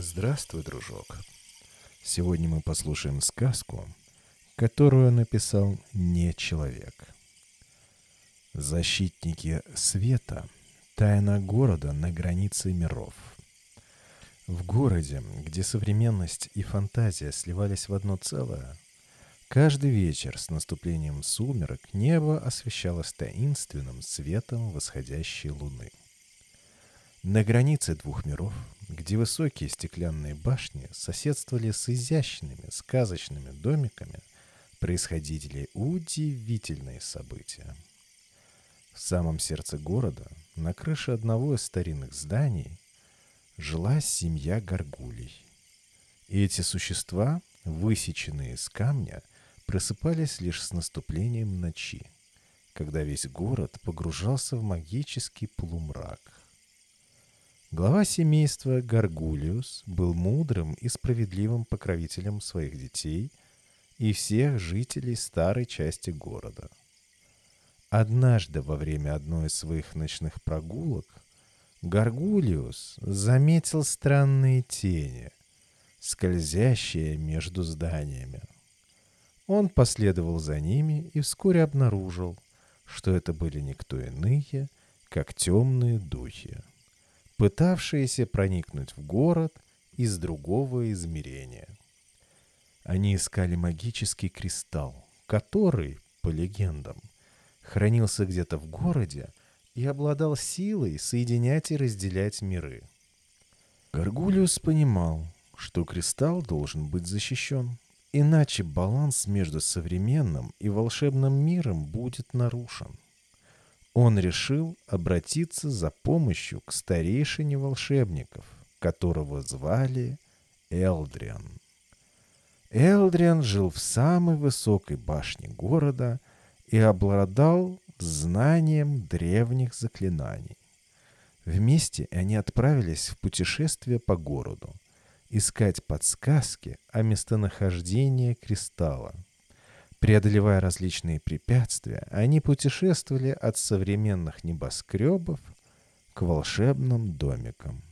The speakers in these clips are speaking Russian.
Здравствуй, дружок. Сегодня мы послушаем сказку, которую написал не человек. Защитники света. Тайна города на границе миров. В городе, где современность и фантазия сливались в одно целое, каждый вечер с наступлением сумерок небо освещалось таинственным светом восходящей луны – на границе двух миров, где высокие стеклянные башни соседствовали с изящными сказочными домиками, происходили удивительные события. В самом сердце города, на крыше одного из старинных зданий, жила семья горгулей. И эти существа, высеченные из камня, просыпались лишь с наступлением ночи, когда весь город погружался в магический полумрак – Глава семейства Гаргулиус был мудрым и справедливым покровителем своих детей и всех жителей старой части города. Однажды во время одной из своих ночных прогулок Гаргулиус заметил странные тени, скользящие между зданиями. Он последовал за ними и вскоре обнаружил, что это были никто иные, как темные духи пытавшиеся проникнуть в город из другого измерения. Они искали магический кристалл, который, по легендам, хранился где-то в городе и обладал силой соединять и разделять миры. Гаргулиус понимал, что кристалл должен быть защищен, иначе баланс между современным и волшебным миром будет нарушен он решил обратиться за помощью к старейшине волшебников, которого звали Элдриан. Элдриан жил в самой высокой башне города и обладал знанием древних заклинаний. Вместе они отправились в путешествие по городу, искать подсказки о местонахождении кристалла – Преодолевая различные препятствия, они путешествовали от современных небоскребов к волшебным домикам,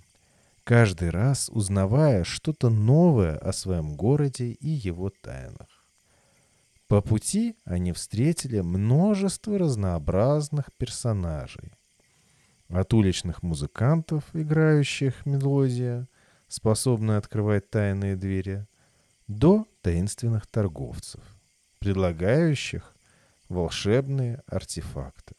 каждый раз узнавая что-то новое о своем городе и его тайнах. По пути они встретили множество разнообразных персонажей. От уличных музыкантов, играющих мелодия, способные открывать тайные двери, до таинственных торговцев предлагающих волшебные артефакты.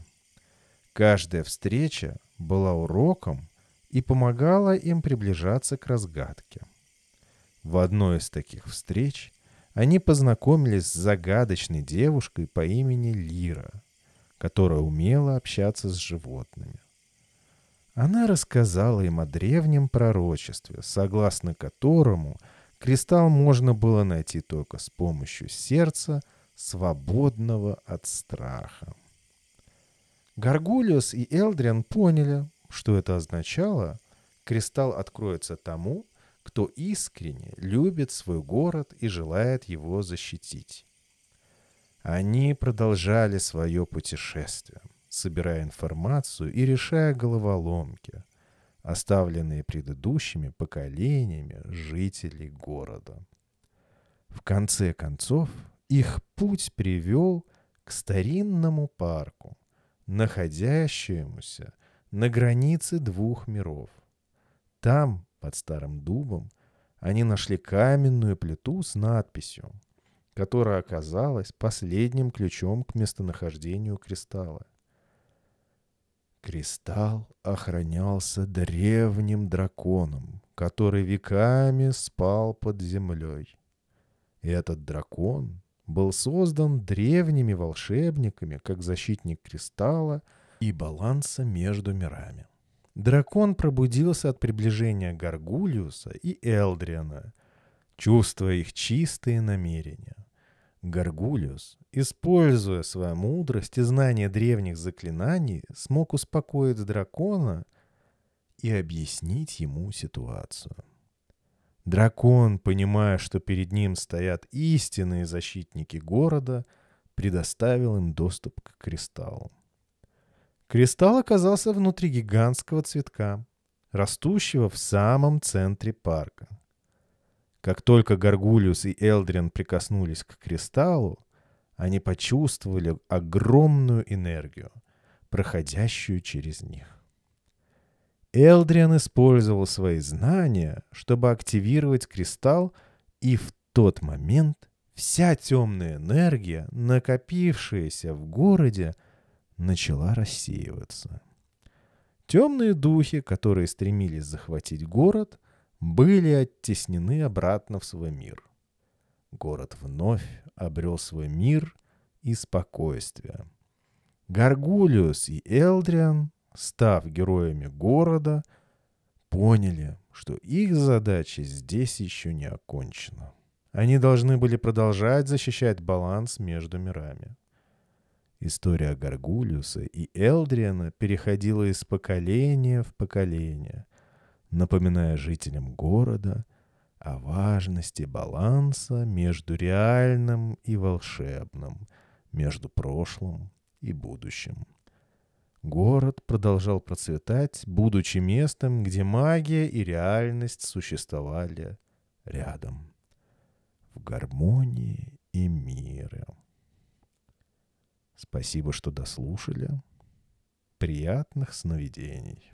Каждая встреча была уроком и помогала им приближаться к разгадке. В одной из таких встреч они познакомились с загадочной девушкой по имени Лира, которая умела общаться с животными. Она рассказала им о древнем пророчестве, согласно которому кристалл можно было найти только с помощью сердца – свободного от страха. Гаргулиус и Элдриан поняли, что это означало. Кристалл откроется тому, кто искренне любит свой город и желает его защитить. Они продолжали свое путешествие, собирая информацию и решая головоломки, оставленные предыдущими поколениями жителей города. В конце концов, их путь привел к старинному парку, находящемуся на границе двух миров. Там, под старым дубом, они нашли каменную плиту с надписью, которая оказалась последним ключом к местонахождению кристалла. Кристалл охранялся древним драконом, который веками спал под землей. И этот дракон был создан древними волшебниками как защитник кристалла и баланса между мирами. Дракон пробудился от приближения Гаргулиуса и Элдриана, чувствуя их чистые намерения. Гаргулиус, используя свою мудрость и знание древних заклинаний, смог успокоить дракона и объяснить ему ситуацию. Дракон, понимая, что перед ним стоят истинные защитники города, предоставил им доступ к кристаллу. Кристалл оказался внутри гигантского цветка, растущего в самом центре парка. Как только Гаргулиус и Элдрин прикоснулись к кристаллу, они почувствовали огромную энергию, проходящую через них. Элдриан использовал свои знания, чтобы активировать кристалл, и в тот момент вся темная энергия, накопившаяся в городе, начала рассеиваться. Темные духи, которые стремились захватить город, были оттеснены обратно в свой мир. Город вновь обрел свой мир и спокойствие. Гаргулиус и Элдриан став героями города, поняли, что их задача здесь еще не окончена. Они должны были продолжать защищать баланс между мирами. История Гаргулиуса и Элдриана переходила из поколения в поколение, напоминая жителям города о важности баланса между реальным и волшебным, между прошлым и будущим. Город продолжал процветать, будучи местом, где магия и реальность существовали рядом, в гармонии и мире. Спасибо, что дослушали. Приятных сновидений.